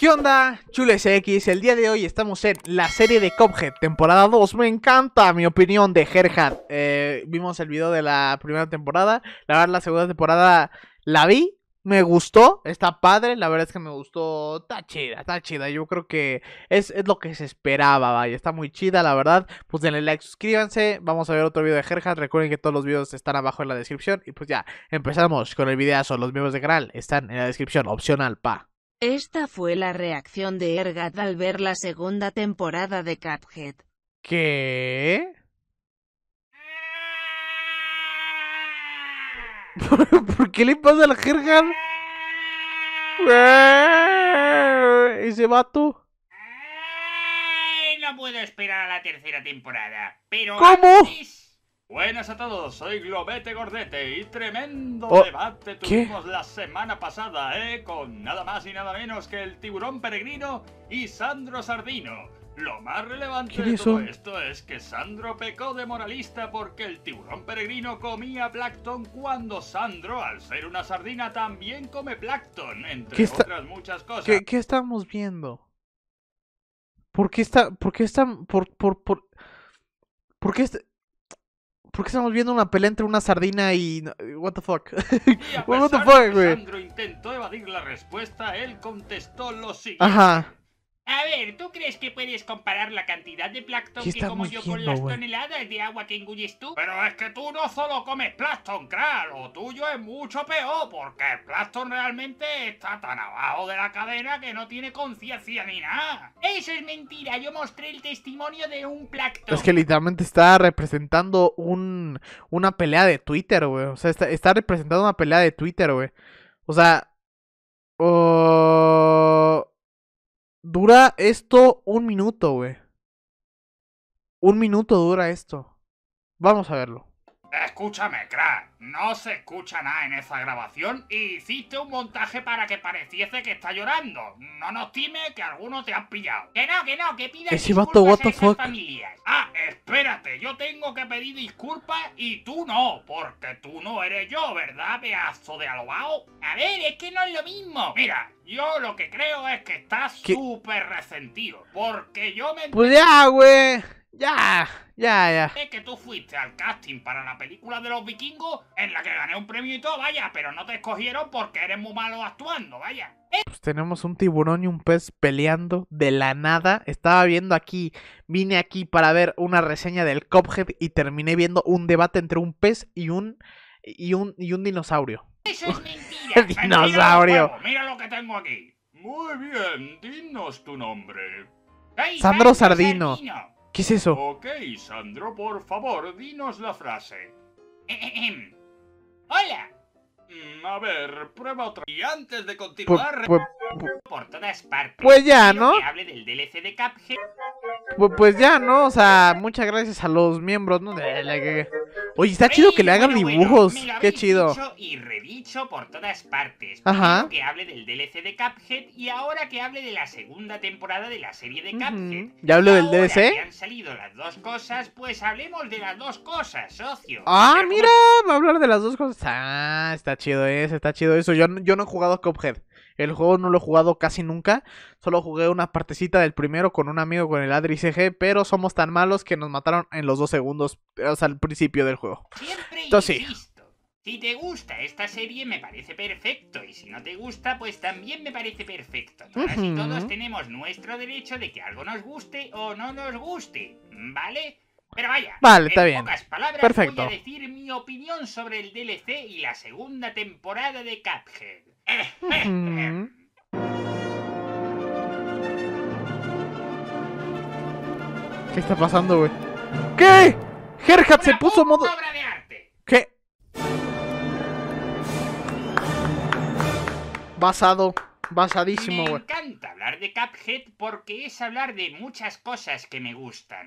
¿Qué onda, chules X? El día de hoy estamos en la serie de Cophead, temporada 2. Me encanta mi opinión de Gerhard. Eh, vimos el video de la primera temporada. La verdad, la segunda temporada la vi. Me gustó, está padre, la verdad es que me gustó, está chida, está chida, yo creo que es, es lo que se esperaba, vaya, está muy chida, la verdad, pues denle like, suscríbanse, vamos a ver otro video de Gerhard, recuerden que todos los videos están abajo en la descripción, y pues ya, empezamos con el videazo, los miembros de canal están en la descripción, opcional, pa. Esta fue la reacción de Ergat al ver la segunda temporada de Cuphead. ¿Qué? ¿Por qué le pasa al ¿Y Ese vato. no puedo esperar a la tercera temporada. Pero ¿Cómo? Buenas a todos, soy Globete Gordete y tremendo oh, debate tuvimos la semana pasada, ¿eh? Con nada más y nada menos que el tiburón peregrino y Sandro Sardino. Lo más relevante de todo esto es que Sandro pecó de moralista porque el tiburón peregrino comía plancton cuando Sandro, al ser una sardina, también come plancton, entre otras muchas cosas. ¿Qué, estamos viendo? ¿Por qué está, por qué está, por, por, por, por qué ¿Por qué estamos viendo una pelea entre una sardina y... What the fuck? What the fuck, güey? intentó evadir la respuesta, él contestó lo siguiente. Ajá. A ver, ¿tú crees que puedes comparar la cantidad de plancton que como yo con las toneladas de agua que engulles tú? Pero es que tú no solo comes plancton, claro, lo tuyo es mucho peor, porque el plancton realmente está tan abajo de la cadena que no tiene conciencia ni nada. Eso es mentira, yo mostré el testimonio de un plancton. Es que literalmente está representando una pelea de Twitter, güey. O sea, está, representando una pelea de Twitter, güey. O sea... Dura esto un minuto, güey. Un minuto dura esto. Vamos a verlo. Escúchame, crack, no se escucha nada en esa grabación hiciste un montaje para que pareciese que está llorando. No nos time que algunos te han pillado. Que no, que no, que pida disculpas a Ah, espérate, yo tengo que pedir disculpas y tú no, porque tú no eres yo, ¿verdad, pedazo de alobao? A ver, es que no es lo mismo. Mira, yo lo que creo es que estás súper resentido, porque yo me... ¡Pues ya, güey! ¡Ya! Ya, ya. Es que tú fuiste al casting para la película de los vikingos en la que gané un premio y todo, vaya, pero no te escogieron porque eres muy malo actuando, vaya. Pues tenemos un tiburón y un pez peleando de la nada. Estaba viendo aquí, vine aquí para ver una reseña del Cophead y terminé viendo un debate entre un pez y un y un y un dinosaurio. Eso es mentira. dinosaurio. Mira, lo que tengo aquí. Muy bien, dinos tu nombre. Sandro Sardino. ¿Qué es eso? Ok, Sandro, por favor, dinos la frase. Hola. Mm, a ver, prueba otra. Y antes de continuar, pues, por todas partes. Pues ya, ¿no? Que hable del DLC de Cuphead. Pues, pues, ya, ¿no? O sea, muchas gracias a los miembros, ¿no? De la que... Oye, está chido que le hagan dibujos. Bueno, Qué chido. Dicho y redicho por todas partes. Ajá. Que hable del DLC de Cuphead y ahora que hable de la segunda temporada de la serie de Cuphead. ¿Ya hablo del DLC? Que han salido las dos cosas, pues hablemos de las dos cosas, socio. Ah, mira, va a hablar de las dos cosas. Ah, está chido eso, está chido eso. Yo, yo no he jugado a Cuphead. El juego no lo he jugado casi nunca. Solo jugué una partecita del primero con un amigo con el Adri CG, pero somos tan malos que nos mataron en los dos segundos, eh, al principio del juego. Siempre Entonces, insisto, sí. Si te gusta esta serie, me parece perfecto. Y si no te gusta, pues también me parece perfecto. Todas todos tenemos nuestro derecho de que algo nos guste o no nos guste, ¿vale? Pero vaya, vale, en bien. pocas palabras Perfecto. voy a decir mi opinión sobre el DLC y la segunda temporada de Cuphead. ¿Qué está pasando, güey? ¿Qué? Gerhat se puso modo... ¿Qué? Basado Basadísimo, Me encanta hablar de Cuphead porque es hablar de muchas cosas que me gustan.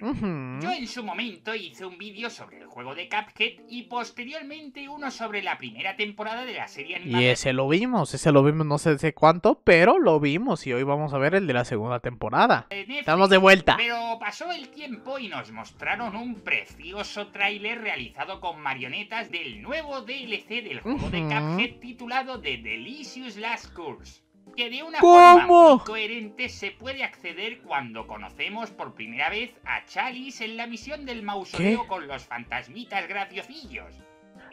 Yo en su momento hice un vídeo sobre el juego de Cuphead y posteriormente uno sobre la primera temporada de la serie animada. Y ese lo vimos, ese lo vimos no sé, de cuánto, pero lo vimos y hoy vamos a ver el de la segunda temporada. Estamos de vuelta. Pero pasó el tiempo y nos mostraron un precioso tráiler realizado con marionetas del nuevo DLC del juego de Cuphead titulado The Delicious Last Course que de una forma coherente se puede acceder cuando conocemos por primera vez a Chalice en la misión del mausoleo con los fantasmitas graciosillos.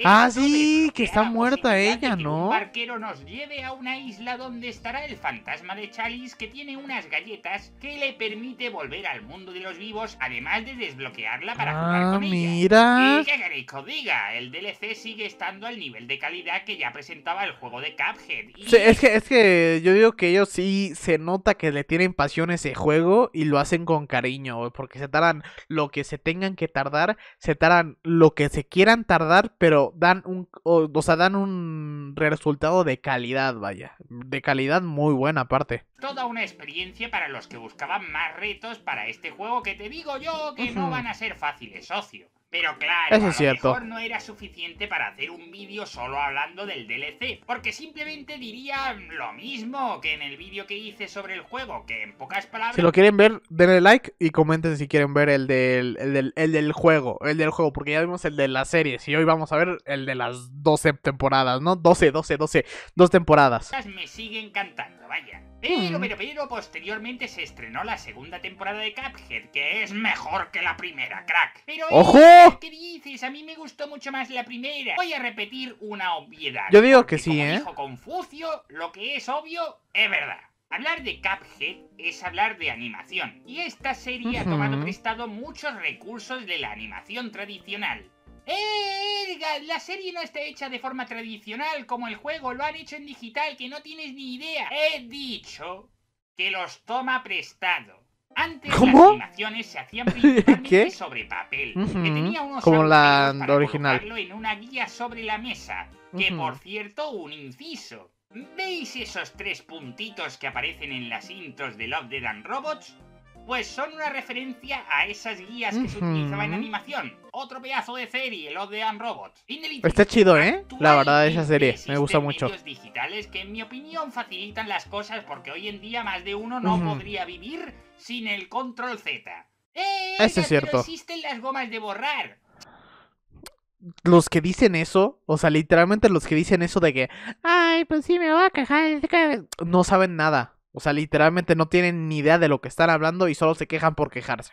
Ah, sí, que está muerta ella, que ¿no? Un barquero nos lleve a una isla donde estará el fantasma de Chalice que tiene unas galletas que le permite volver al mundo de los vivos, además de desbloquearla para ah, jugar con mira. ella. mira. Y que diga, el DLC sigue estando al nivel de calidad que ya presentaba el juego de Cuphead. Sí, es que es que yo digo que ellos sí se nota que le tienen pasión ese juego y lo hacen con cariño, porque se tardan lo que se tengan que tardar, se tardan lo que se quieran tardar, pero dan un, o, sea, dan un resultado de calidad, vaya, de calidad muy buena aparte. Toda una experiencia para los que buscaban más retos para este juego que te digo yo que no van a ser fáciles, socio. Pero claro, Eso es a lo mejor no era suficiente para hacer un vídeo solo hablando del DLC, porque simplemente diría lo mismo que en el vídeo que hice sobre el juego, que en pocas palabras... Si lo quieren ver, denle like y comenten si quieren ver el del, juego, el del juego, porque ya vimos el de las series y hoy vamos a ver el de las 12 temporadas, ¿no? 12, 12, 12, dos temporadas. Me siguen encantando, vaya. Pero, hmm. pero, pero, posteriormente se estrenó la segunda temporada de Cuphead, que es mejor que la primera, crack. Pero, eh, ¡Ojo! Eh, ¿Qué dices? A mí me gustó mucho más la primera. Voy a repetir una obviedad. Yo digo que sí, como ¿eh? dijo Confucio, lo que es obvio es verdad. Hablar de Cuphead es hablar de animación, y esta serie ha tomado prestado muchos recursos de la animación tradicional. ¡Eh! La serie no está hecha de forma tradicional como el juego, lo han hecho en digital, que no tienes ni idea. He dicho que los toma prestado. Antes las animaciones se hacían principalmente sobre papel, que tenía unos como la para original. en una guía sobre la mesa, que por cierto, un inciso. ¿Veis esos tres puntitos que aparecen en las intros de Love, Dead and Robots? pues son una referencia a esas guías que se utilizaban en animación. Otro pedazo de serie, los de Robot. Está chido, ¿eh? La verdad, esa serie me gusta mucho. digitales que, en mi opinión, facilitan las cosas porque hoy en día más de uno no podría vivir sin el Control Z. ¡Eh! eh eso es cierto. existen las gomas de borrar los que dicen eso, o sea, literalmente los que dicen eso de que, ay, pues sí, me voy a quejar, no saben nada. O sea, literalmente no tienen ni idea de lo que están hablando y solo se quejan por quejarse.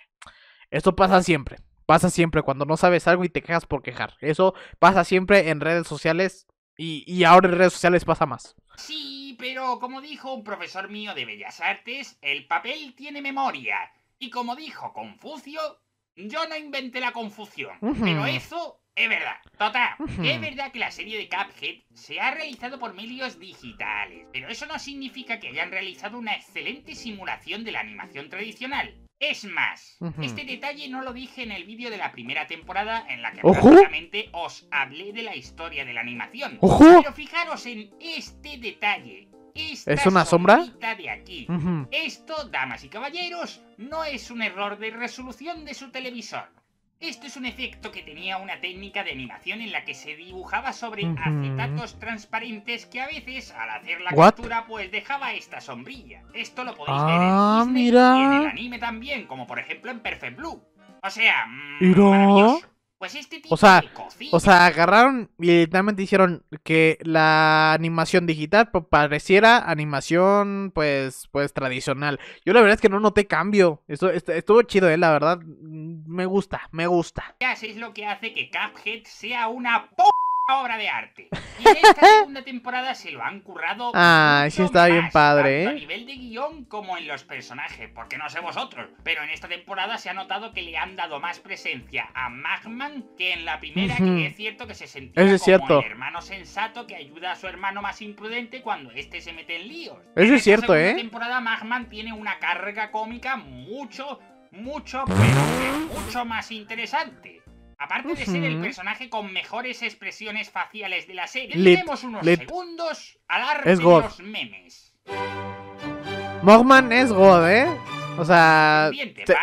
Esto pasa siempre. Pasa siempre cuando no sabes algo y te quejas por quejar. Eso pasa siempre en redes sociales y, ahora en redes sociales pasa más. Sí, pero como dijo un profesor mío de Bellas Artes, el papel tiene memoria. Y como dijo Confucio, yo no inventé la confusión. Pero eso es verdad, total. Es verdad que la serie de Cuphead se ha realizado por medios digitales, pero eso no significa que hayan realizado una excelente simulación de la animación tradicional. Es más, este detalle no lo dije en el vídeo de la primera temporada en la que prácticamente os hablé de la historia de la animación. Pero fijaros en este detalle. Esta ¿Es una sombra? De aquí. Esto, damas y caballeros, no es un error de resolución de su televisor. Esto es un efecto que tenía una técnica de animación en la que se dibujaba sobre acetatos transparentes que a veces, al hacer la captura, pues dejaba esta sombrilla. Esto lo podéis ver ah, en el anime también, como por ejemplo en Perfect Blue. O sea, mm, maravilloso. Pues este tipo o sea, o sea, agarraron y literalmente hicieron que la animación digital pues, pareciera animación pues pues tradicional. Yo la verdad es que no noté cambio. esto estuvo chido, eh, la verdad. Mm, me gusta, me gusta. Ya es lo que hace que Cuphead sea una p obra de arte. Y en esta segunda temporada se lo han currado. Ah, sí está bien padre, ¿eh? A nivel de guión como en los personajes, porque no sé vosotros, pero en esta temporada se ha notado que le han dado más presencia a Magman que en la primera, que es cierto que se sentía como cierto. el hermano sensato que ayuda a su hermano más imprudente cuando este se mete en líos. Eso es cierto, ¿eh? En esta temporada Magman tiene una carga cómica mucho, mucho, pero mucho más interesante. Aparte de ser el personaje con mejores expresiones faciales de la serie, tenemos unos segundos al es de los memes. Mogman es God, ¿eh? O sea,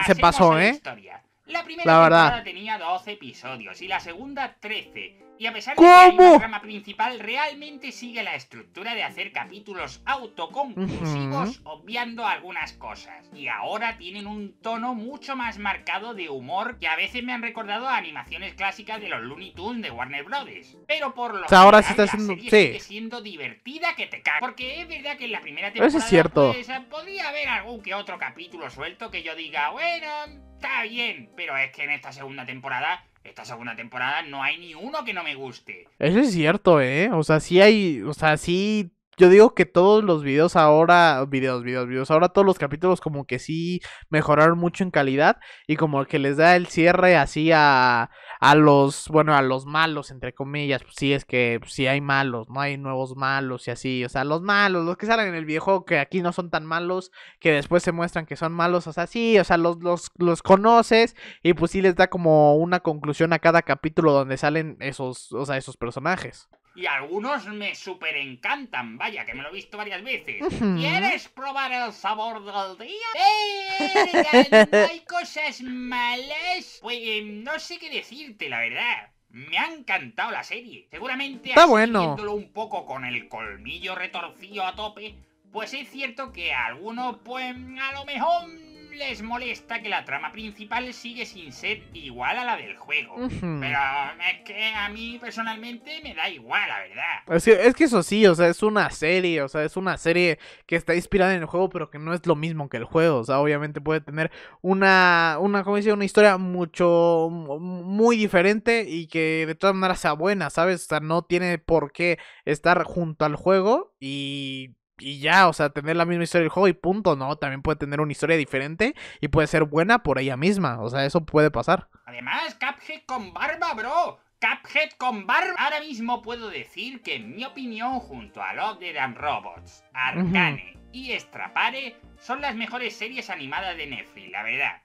se, pasó, ¿eh? La, la primera temporada tenía 12 episodios y la segunda 13. Y a pesar de que el principal, realmente sigue la estructura de hacer capítulos autoconclusivos, obviando algunas cosas. Y ahora tienen un tono mucho más marcado de humor que a veces me han recordado a animaciones clásicas de los Looney Tunes de Warner Bros. Pero por lo o sea, ahora general, sí está siendo... divertida que te cae Porque es verdad que en la primera temporada Eso es cierto. Pues, haber algún que otro capítulo suelto que yo diga, bueno, está bien. Pero es que en esta segunda temporada esta segunda temporada no hay ni uno que no me guste. Eso es cierto, ¿eh? O sea, sí hay, o sea, sí yo digo que todos los videos ahora, videos, videos, videos, ahora todos los capítulos como que sí mejoraron mucho en calidad y como que les da el cierre así a, a los, bueno, a los malos, entre comillas, pues sí es que si sí hay malos, no hay nuevos malos y así, o sea, los malos, los que salen en el videojuego que aquí no son tan malos, que después se muestran que son malos, o sea, sí, o sea, los, los, los conoces y pues sí les da como una conclusión a cada capítulo donde salen esos, o sea, esos personajes y algunos me super encantan. Vaya, que me lo he visto varias veces. ¿Quieres probar el sabor del día? ¡Eh! hay cosas malas? Pues eh, no sé qué decirte, la verdad. Me ha encantado la serie. Seguramente Está así, bueno. un poco con el colmillo retorcido a tope, pues es cierto que algunos, pues a lo mejor les molesta que la trama principal sigue sin ser igual a la del juego. Pero es eh, que a mí personalmente me da igual, la verdad. Pues es que, eso sí, o sea, es una serie, o sea, es una serie que está inspirada en el juego, pero que no es lo mismo que el juego. O sea, obviamente puede tener una, una como Una historia mucho, muy diferente y que de todas maneras sea buena, ¿sabes? O sea, no tiene por qué estar junto al juego y y ya, o sea, tener la misma historia del juego y punto, ¿no? También puede tener una historia diferente y puede ser buena por ella misma, o sea, eso puede pasar. Además, Cuphead con barba, bro. Cuphead con barba. Ahora mismo puedo decir que, en mi opinión, junto a Love the Damn Robots, Arcane y Strapare, son las mejores series animadas de Netflix, la verdad.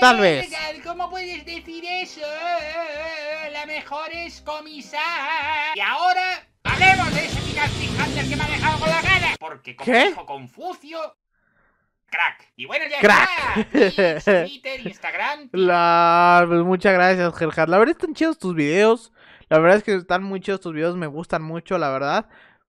Tal vez. ¿Cómo puedes decir eso? La mejor es comisar. Y ahora, porque como dijo Confucio, crack. Y bueno, ya crack. Twitter, Instagram. La... Pues muchas gracias, Gerhard. La verdad están chidos tus videos. La verdad es que están muy chidos tus videos, me gustan mucho, la verdad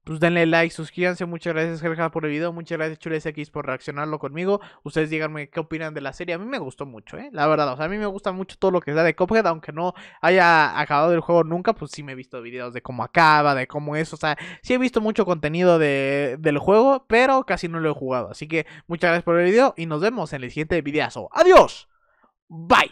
pues denle like, suscríbanse. Muchas gracias, Gerja, por el video. Muchas gracias, X, por reaccionarlo conmigo. Ustedes díganme qué opinan de la serie. A mí me gustó mucho, ¿eh? La verdad, o sea, a mí me gusta mucho todo lo que sea de Cophead, aunque no haya acabado el juego nunca, pues sí me he visto videos de cómo acaba, de cómo es, o sea, sí he visto mucho contenido del juego, pero casi no lo he jugado. Así que muchas gracias por el video y nos vemos en el siguiente videazo. ¡Adiós! Bye.